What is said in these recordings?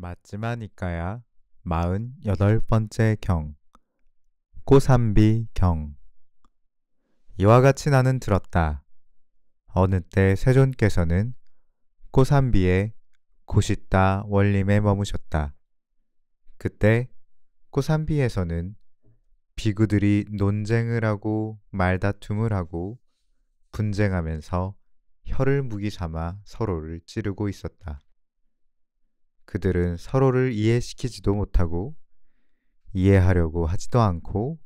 맞지만 이까야 마흔 여덟 번째 경 꼬삼비 경 이와 같이 나는 들었다. 어느 때 세존께서는 꼬삼비에 고시따 원림에 머무셨다. 그때 꼬삼비에서는 비구들이 논쟁을 하고 말다툼을 하고 분쟁하면서 혀를 무기 삼아 서로를 찌르고 있었다. 그들은 서로를 이해시키지도 못하고 이해하려고 하지도 않고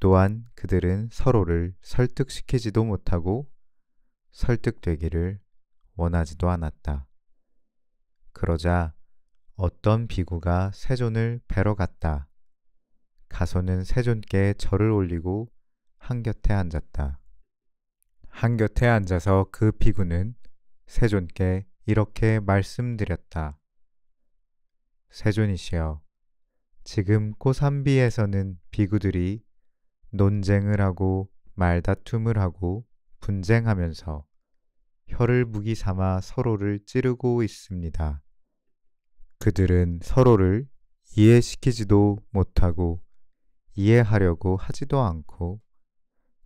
또한 그들은 서로를 설득시키지도 못하고 설득되기를 원하지도 않았다. 그러자 어떤 비구가 세존을 뵈러 갔다. 가서는 세존께 절을 올리고 한 곁에 앉았다. 한 곁에 앉아서 그 비구는 세존께 이렇게 말씀드렸다. 세존이시여, 지금 꼬삼비에서는 비구들이 논쟁을 하고 말다툼을 하고 분쟁하면서 혀를 무기 삼아 서로를 찌르고 있습니다. 그들은 서로를 이해시키지도 못하고 이해하려고 하지도 않고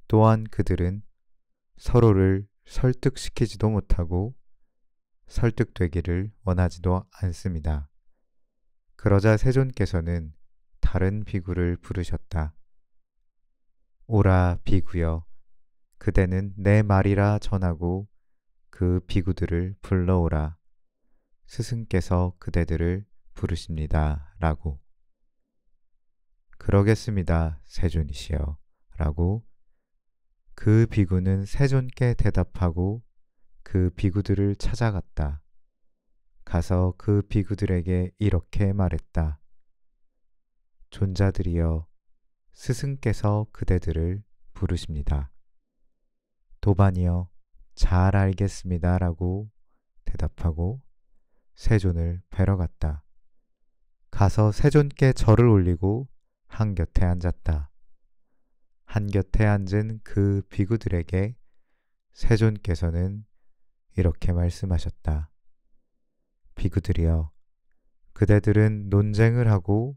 또한 그들은 서로를 설득시키지도 못하고 설득되기를 원하지도 않습니다. 그러자 세존께서는 다른 비구를 부르셨다. 오라 비구여 그대는 내 말이라 전하고 그 비구들을 불러오라. 스승께서 그대들을 부르십니다. 라고 그러겠습니다. 세존이시여. 라고 그 비구는 세존께 대답하고 그 비구들을 찾아갔다. 가서 그 비구들에게 이렇게 말했다. 존자들이여, 스승께서 그대들을 부르십니다. 도반이여, 잘 알겠습니다. 라고 대답하고 세존을 뵈러 갔다. 가서 세존께 절을 올리고 한 곁에 앉았다. 한 곁에 앉은 그 비구들에게 세존께서는 이렇게 말씀하셨다. 비구들이여 그대들은 논쟁을 하고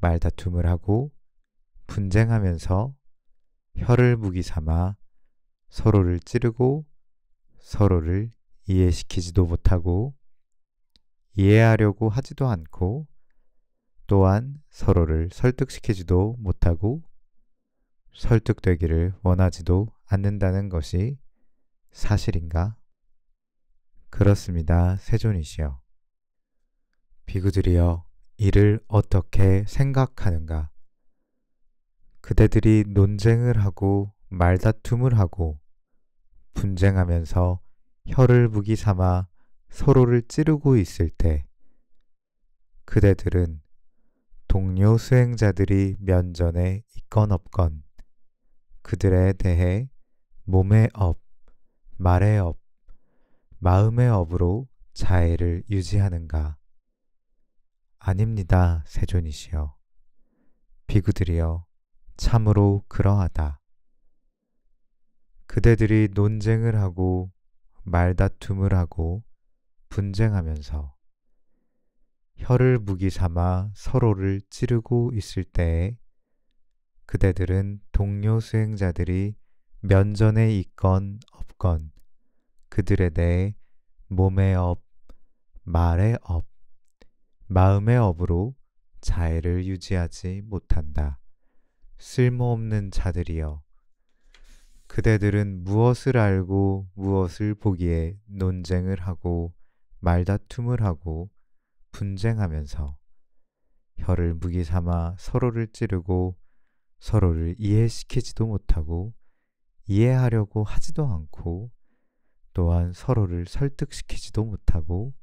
말다툼을 하고 분쟁하면서 혀를 무기 삼아 서로를 찌르고 서로를 이해시키지도 못하고 이해하려고 하지도 않고 또한 서로를 설득시키지도 못하고 설득되기를 원하지도 않는다는 것이 사실인가? 그렇습니다. 세존이시여. 비구들이여, 이를 어떻게 생각하는가? 그대들이 논쟁을 하고 말다툼을 하고 분쟁하면서 혀를 무기 삼아 서로를 찌르고 있을 때 그대들은 동료 수행자들이 면전에 있건 없건 그들에 대해 몸에 업, 말에 업, 마음의 업으로 자애를 유지하는가? 아닙니다, 세존이시여. 비구들이여, 참으로 그러하다. 그대들이 논쟁을 하고 말다툼을 하고 분쟁하면서 혀를 무기 삼아 서로를 찌르고 있을 때에 그대들은 동료 수행자들이 면전에 있건 없건 그들에 대해 몸의 업, 말의 업, 마음의 업으로 자애를 유지하지 못한다. 쓸모없는 자들이여. 그대들은 무엇을 알고 무엇을 보기에 논쟁을 하고 말다툼을 하고 분쟁하면서 혀를 무기 삼아 서로를 찌르고 서로를 이해시키지도 못하고 이해하려고 하지도 않고 또한 서로를 설득시키지도 못하고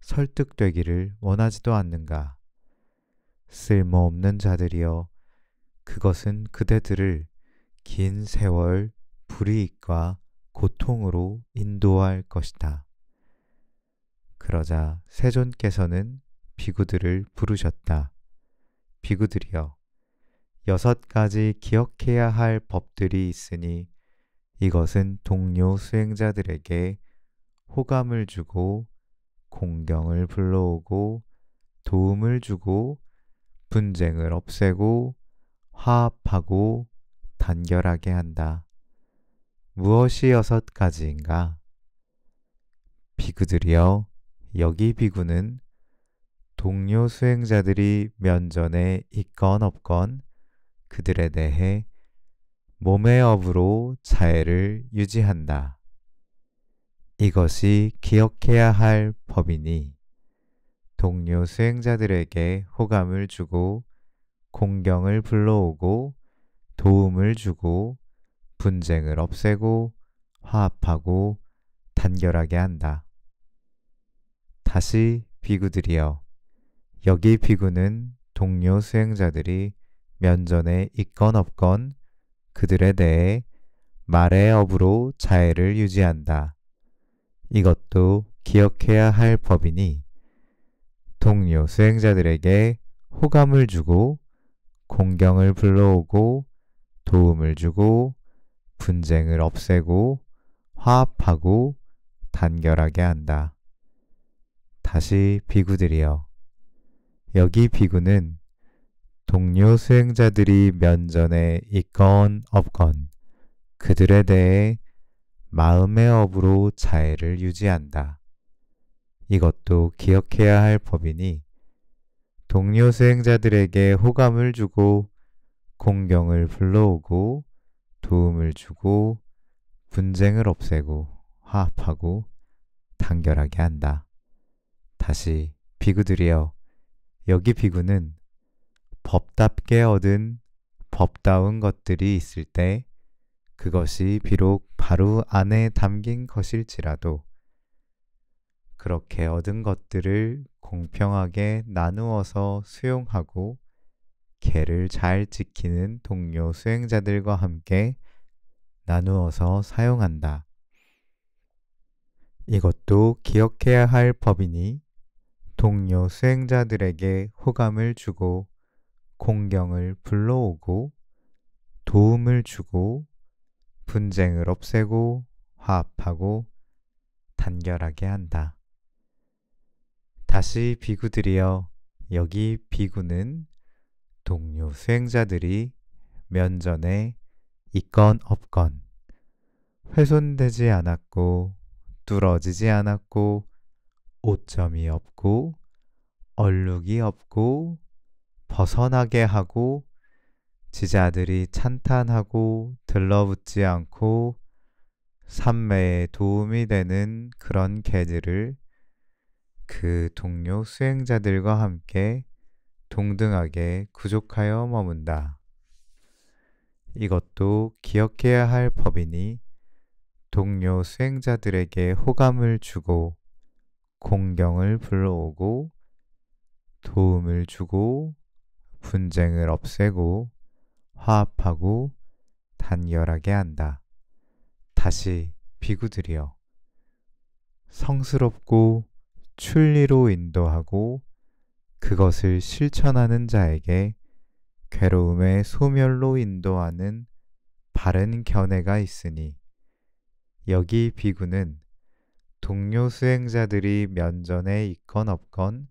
설득되기를 원하지도 않는가. 쓸모없는 자들이여 그것은 그대들을 긴 세월 불이익과 고통으로 인도할 것이다. 그러자 세존께서는 비구들을 부르셨다. 비구들이여 여섯 가지 기억해야 할 법들이 있으니 이것은 동료 수행자들에게 호감을 주고 공경을 불러오고 도움을 주고 분쟁을 없애고 화합하고 단결하게 한다. 무엇이 여섯 가지인가? 비구들이여, 여기 비구는 동료 수행자들이 면전에 있건 없건 그들에 대해 몸의 업으로 자애를 유지한다. 이것이 기억해야 할 법이니 동료 수행자들에게 호감을 주고 공경을 불러오고 도움을 주고 분쟁을 없애고 화합하고 단결하게 한다. 다시 비구들이여 여기 비구는 동료 수행자들이 면전에 있건 없건 그들에 대해 말의 음. 업으로 자해를 유지한다. 이것도 기억해야 할 법이니 동료 수행자들에게 호감을 주고 공경을 불러오고 도움을 주고 분쟁을 없애고 화합하고 단결하게 한다. 다시 비구들이여. 여기 비구는 동료 수행자들이 면전에 있건 없건 그들에 대해 마음의 업으로 자해를 유지한다. 이것도 기억해야 할 법이니 동료 수행자들에게 호감을 주고 공경을 불러오고 도움을 주고 분쟁을 없애고 화합하고 단결하게 한다. 다시 비구들이여 여기 비구는 법답게 얻은 법다운 것들이 있을 때 그것이 비록 바로 안에 담긴 것일지라도 그렇게 얻은 것들을 공평하게 나누어서 수용하고 개를 잘 지키는 동료 수행자들과 함께 나누어서 사용한다. 이것도 기억해야 할 법이니 동료 수행자들에게 호감을 주고 공경을 불러오고 도움을 주고 분쟁을 없애고 화합하고 단결하게 한다. 다시 비구들이여 여기 비구는 동료 수행자들이 면전에 있건 없건 훼손되지 않았고 뚫어지지 않았고 오점이 없고 얼룩이 없고 벗어나게 하고 지자들이 찬탄하고 들러붙지 않고 삼매에 도움이 되는 그런 계지를 그 동료 수행자들과 함께 동등하게 구족하여 머문다. 이것도 기억해야 할 법이니 동료 수행자들에게 호감을 주고 공경을 불러오고 도움을 주고 분쟁을 없애고 화합하고 단결하게 한다. 다시 비구들이여 성스럽고 출리로 인도하고 그것을 실천하는 자에게 괴로움의 소멸로 인도하는 바른 견해가 있으니 여기 비구는 동료 수행자들이 면전에 있건 없건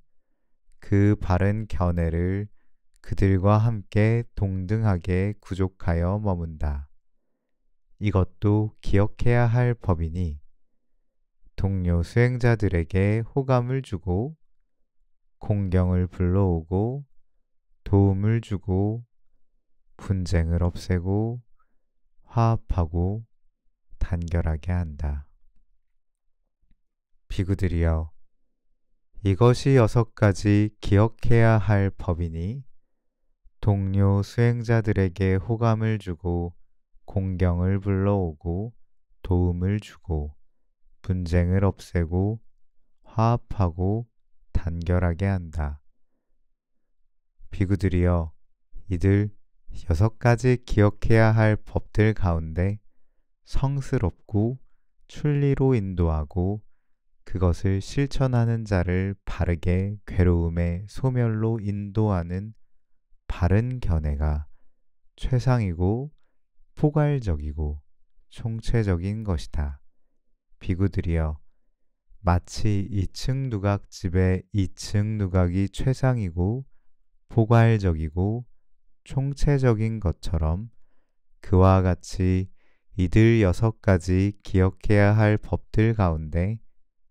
그 바른 견해를 그들과 함께 동등하게 구족하여 머문다. 이것도 기억해야 할 법이니 동료 수행자들에게 호감을 주고 공경을 불러오고 도움을 주고 분쟁을 없애고 화합하고 단결하게 한다. 비구들이여 이것이 여섯 가지 기억해야 할 법이니 동료 수행자들에게 호감을 주고 공경을 불러오고 도움을 주고 분쟁을 없애고 화합하고 단결하게 한다. 비구들이여 이들 여섯 가지 기억해야 할 법들 가운데 성스럽고 출리로 인도하고 그것을 실천하는 자를 바르게 괴로움의 소멸로 인도하는 바른 견해가 최상이고 포괄적이고 총체적인 것이다. 비구들이여 마치 2층 누각집의 2층 누각이 최상이고 포괄적이고 총체적인 것처럼 그와 같이 이들 여섯 가지 기억해야 할 법들 가운데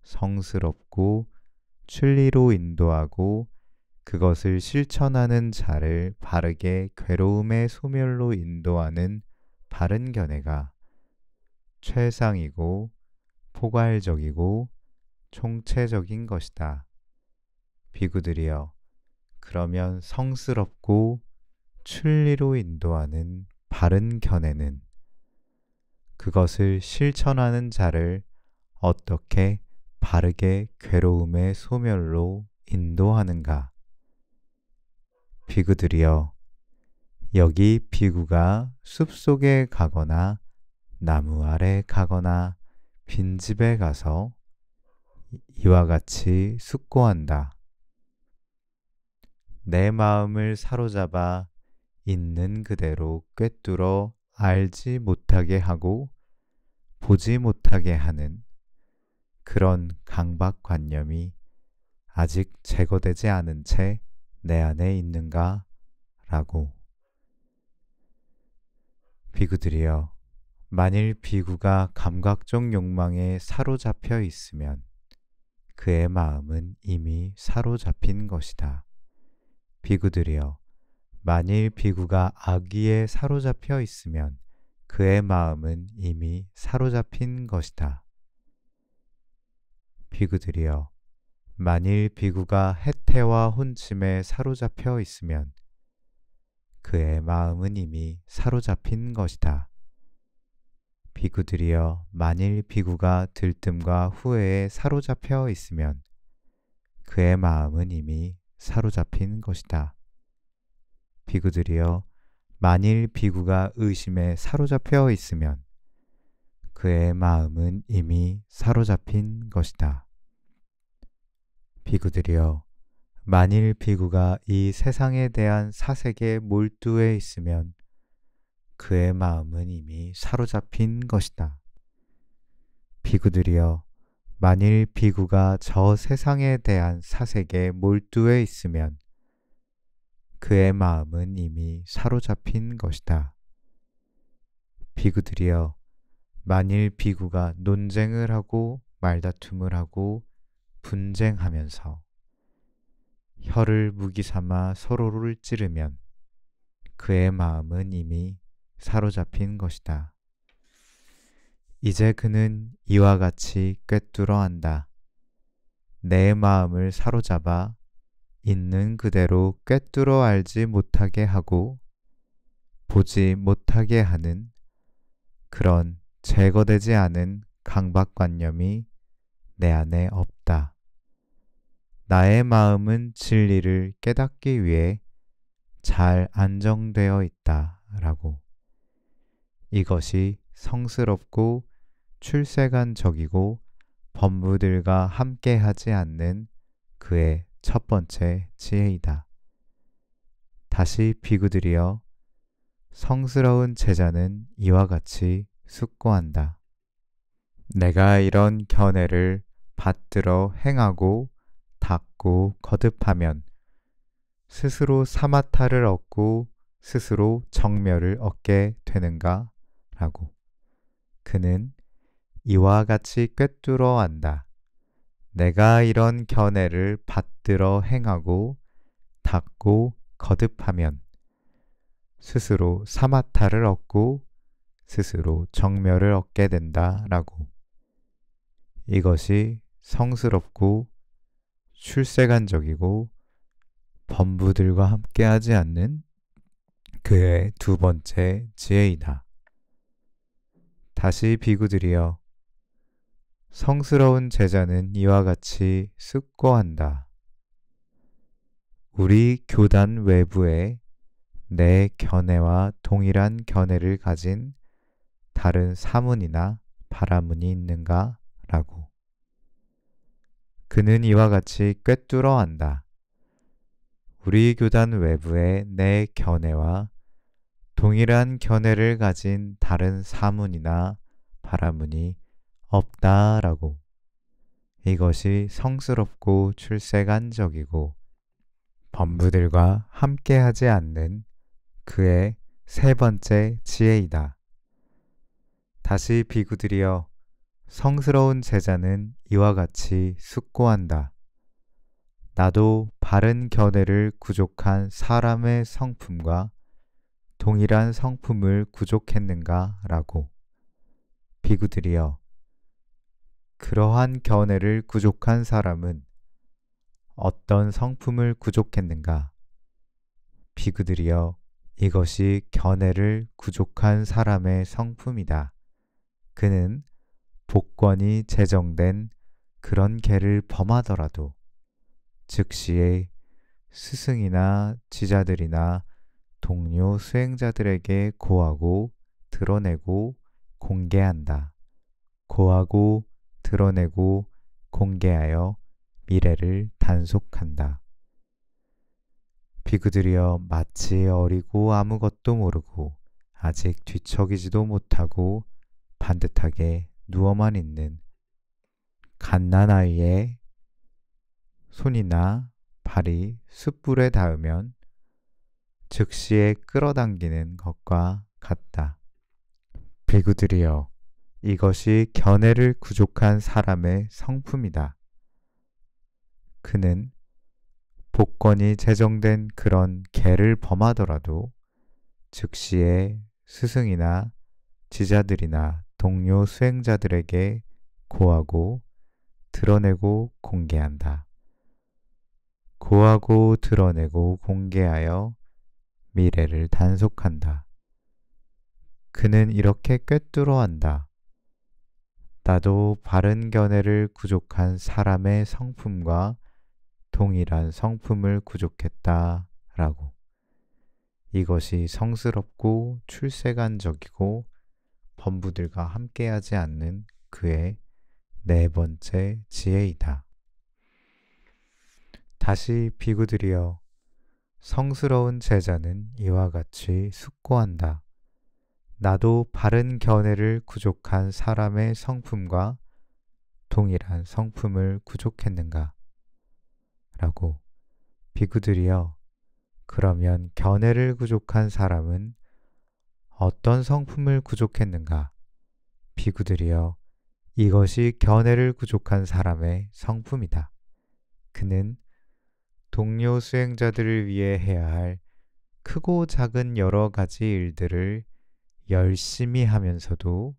성스럽고 출리로 인도하고 그것을 실천하는 자를 바르게 괴로움의 소멸로 인도하는 바른 견해가 최상이고 포괄적이고 총체적인 것이다. 비구들이여, 그러면 성스럽고 출리로 인도하는 바른 견해는 그것을 실천하는 자를 어떻게 바르게 괴로움의 소멸로 인도하는가? 비구들이여 여기 비구가 숲속에 가거나 나무 아래 가거나 빈집에 가서 이와 같이 숙고한다. 내 마음을 사로잡아 있는 그대로 꿰뚫어 알지 못하게 하고 보지 못하게 하는 그런 강박관념이 아직 제거되지 않은 채내 안에 있는가? 라고. 비구들이여, 만일 비구가 감각적 욕망에 사로잡혀 있으면 그의 마음은 이미 사로잡힌 것이다. 비구들이여, 만일 비구가 악의에 사로잡혀 있으면 그의 마음은 이미 사로잡힌 것이다. 비구들이여, 만일 비구가 해태와 혼침에 사로잡혀 있으면 그의 마음은 이미 사로잡힌 것이다. 비구들이여 만일 비구가 들뜸과 후회에 사로잡혀 있으면 그의 마음은 이미 사로잡힌 것이다. 비구들이여 만일 비구가 의심에 사로잡혀 있으면 그의 마음은 이미 사로잡힌 것이다. 비구들이여 만일 비구가 이 세상에 대한 사색에 몰두해 있으면 그의 마음은 이미 사로잡힌 것이다. 비구들이여 만일 비구가 저 세상에 대한 사색에 몰두해 있으면 그의 마음은 이미 사로잡힌 것이다. 비구들이여 만일 비구가 논쟁을 하고 말다툼을 하고 분쟁하면서 혀를 무기 삼아 서로를 찌르면 그의 마음은 이미 사로잡힌 것이다. 이제 그는 이와 같이 꿰뚫어 한다. 내 마음을 사로잡아 있는 그대로 꿰뚫어 알지 못하게 하고 보지 못하게 하는 그런 제거되지 않은 강박관념이 내 안에 없다. 나의 마음은 진리를 깨닫기 위해 잘 안정되어 있다. 라고. 이것이 성스럽고 출세간적이고 범부들과 함께하지 않는 그의 첫 번째 지혜이다. 다시 비구들이여 성스러운 제자는 이와 같이 숙고한다. 내가 이런 견해를 받들어 행하고 닫고 거듭하면 스스로 사마타를 얻고 스스로 정멸을 얻게 되는가? 라고. 그는 이와 같이 꿰뚫어 안다. 내가 이런 견해를 받들어 행하고 닫고 거듭하면 스스로 사마타를 얻고 스스로 정멸을 얻게 된다. 라고. 이것이 성스럽고 출세간적이고 범부들과 함께하지 않는 그의 두 번째 지혜이다. 다시 비구들이여 성스러운 제자는 이와 같이 숙고한다. 우리 교단 외부에 내 견해와 동일한 견해를 가진 다른 사문이나 바라문이 있는가 라고. 그는 이와 같이 꿰뚫어 한다. 우리 교단 외부의 내 견해와 동일한 견해를 가진 다른 사문이나 바라문이 없다라고. 이것이 성스럽고 출세간적이고 범부들과 함께하지 않는 그의 세 번째 지혜이다. 다시 비구들이여 성스러운 제자는 이와 같이 숙고한다. 나도 바른 견해를 구족한 사람의 성품과 동일한 성품을 구족했는가 라고. 비구들이여. 그러한 견해를 구족한 사람은 어떤 성품을 구족했는가? 비구들이여 이것이 견해를 구족한 사람의 성품이다. 그는 복권이 제정된 그런 개를 범하더라도 즉시에 스승이나 지자들이나 동료 수행자들에게 고하고 드러내고 공개한다. 고하고 드러내고 공개하여 미래를 단속한다. 비구들이여 마치 어리고 아무것도 모르고 아직 뒤척이지도 못하고 반듯하게 누워만 있는 갓난아이의 손이나 발이 숯불에 닿으면 즉시에 끌어당기는 것과 같다. 비구들이여, 이것이 견해를 구족한 사람의 성품이다. 그는 복권이 제정된 그런 개를 범하더라도 즉시에 스승이나 지자들이나 동료 수행자들에게 고하고 드러내고 공개한다. 고하고 드러내고 공개하여 미래를 단속한다. 그는 이렇게 꿰뚫어 한다. 나도 바른 견해를 구족한 사람의 성품과 동일한 성품을 구족했다. 라고. 이것이 성스럽고 출세관적이고 범부들과 함께하지 않는 그의 네 번째 지혜이다. 다시 비구들이여 성스러운 제자는 이와 같이 숙고한다. 나도 바른 견해를 구족한 사람의 성품과 동일한 성품을 구족했는가? 라고 비구들이여 그러면 견해를 구족한 사람은 어떤 성품을 구족했는가? 비구들이여, 이것이 견해를 구족한 사람의 성품이다. 그는 동료 수행자들을 위해 해야 할 크고 작은 여러 가지 일들을 열심히 하면서도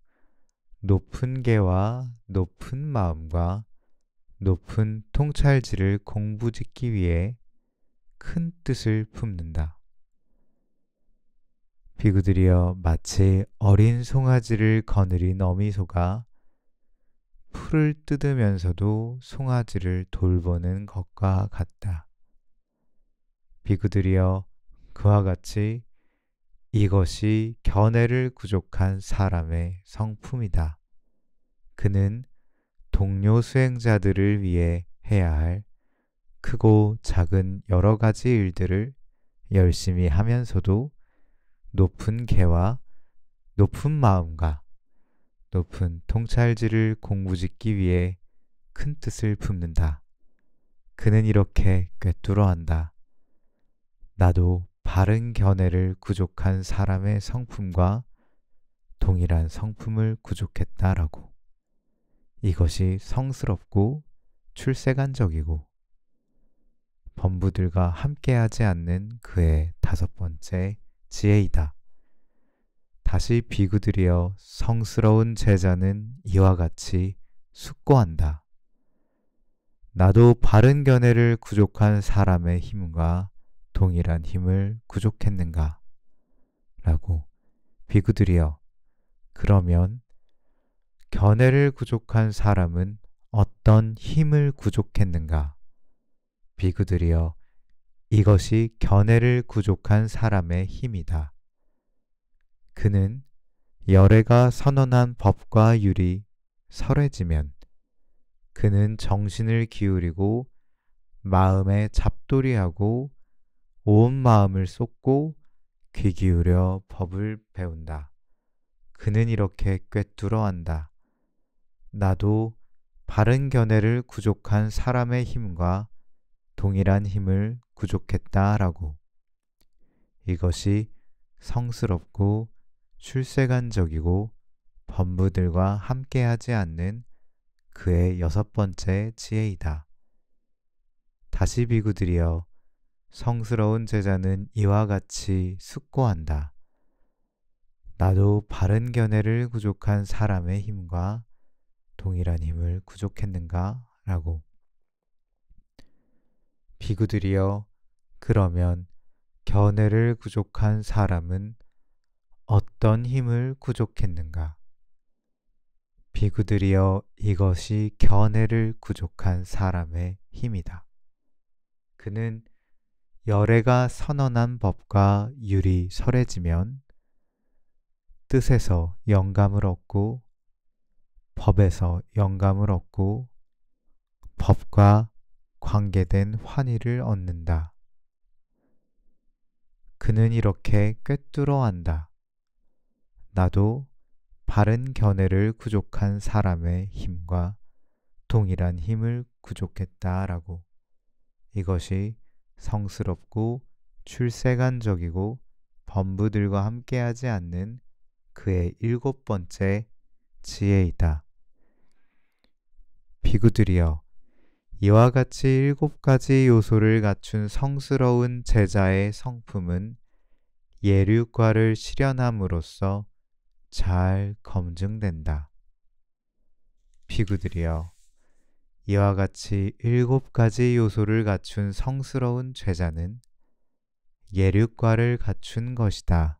높은 개와 높은 마음과 높은 통찰지를 공부짓기 위해 큰 뜻을 품는다. 비구들이여 마치 어린 송아지를 거느린 어미소가 풀을 뜯으면서도 송아지를 돌보는 것과 같다. 비구들이여 그와 같이 이것이 견해를 부족한 사람의 성품이다. 그는 동료 수행자들을 위해 해야 할 크고 작은 여러 가지 일들을 열심히 하면서도 높은 개와 높은 마음과 높은 통찰지를 공부짓기 위해 큰 뜻을 품는다. 그는 이렇게 꿰뚫어 한다. 나도 바른 견해를 구족한 사람의 성품과 동일한 성품을 구족했다라고. 이것이 성스럽고 출세간적이고 범부들과 함께하지 않는 그의 다섯 번째 지혜이다. 다시 비구들이여 성스러운 제자는 이와 같이 숙고한다. 나도 바른 견해를 구족한 사람의 힘과 동일한 힘을 구족했는가? 라고 비구들이여 그러면 견해를 구족한 사람은 어떤 힘을 구족했는가? 비구들이여 이것이 견해를 구족한 사람의 힘이다. 그는 열애가 선언한 법과 율이 설해지면 그는 정신을 기울이고 마음에 잡돌이하고 온 마음을 쏟고 귀 기울여 법을 배운다. 그는 이렇게 꿰뚫어 한다. 나도 바른 견해를 구족한 사람의 힘과 동일한 힘을 구족했다라고. 이것이 성스럽고 출세간적이고 범부들과 함께하지 않는 그의 여섯 번째 지혜이다. 다시 비구들이여 성스러운 제자는 이와 같이 숙고한다. 나도 바른 견해를 구족한 사람의 힘과 동일한 힘을 구족했는가? 라고. 비구들이여 그러면 견해를 구족한 사람은 어떤 힘을 구족했는가? 비구들이여 이것이 견해를 구족한 사람의 힘이다. 그는 열애가 선언한 법과 율이 설해지면 뜻에서 영감을 얻고 법에서 영감을 얻고 법과 관계된 환희를 얻는다. 그는 이렇게 꿰뚫어 한다. 나도 바른 견해를 구족한 사람의 힘과 동일한 힘을 구족했다라고. 이것이 성스럽고 출세간적이고 범부들과 함께하지 않는 그의 일곱 번째 지혜이다. 비구들이여, 이와 같이 일곱 가지 요소를 갖춘 성스러운 제자의 성품은 예류과를 실현함으로써 잘 검증된다. 피구들이여, 이와 같이 일곱 가지 요소를 갖춘 성스러운 제자는 예류과를 갖춘 것이다.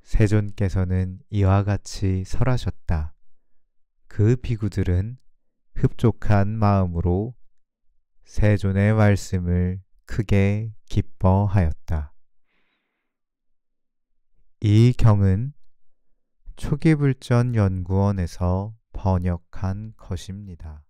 세존께서는 이와 같이 설하셨다. 그 비구들은 흡족한 마음으로 세존의 말씀을 크게 기뻐하였다. 이 경은 초기불전 연구원에서 번역한 것입니다.